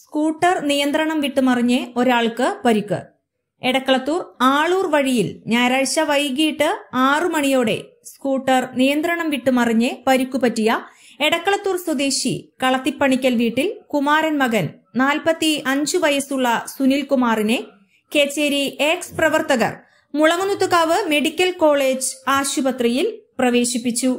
scooter നിയന്ത്രണം വിട്ടുമറിഞ്ഞ് ഒരാൾക്ക് പരിക്ക് എടക്കളത്തൂർ ആളൂർ വഴിയിൽ ഞായറാഴ്ച വൈകിട്ട് ആറു മണിയോടെ സ്കൂട്ടർ നിയന്ത്രണം വിട്ടുമറിഞ്ഞ് പരിക്കുപറ്റിയ എടക്കളത്തൂർ സ്വദേശി കളത്തിപ്പണിക്കൽ വീട്ടിൽ കുമാരൻ മകൻ നാൽപ്പത്തി അഞ്ചു വയസ്സുള്ള സുനിൽകുമാറിനെ കേച്ചേരി എക്സ് പ്രവർത്തകർ മുളങ്ങുന്നുത്തുകാവ് മെഡിക്കൽ കോളേജ് ആശുപത്രിയിൽ പ്രവേശിപ്പിച്ചു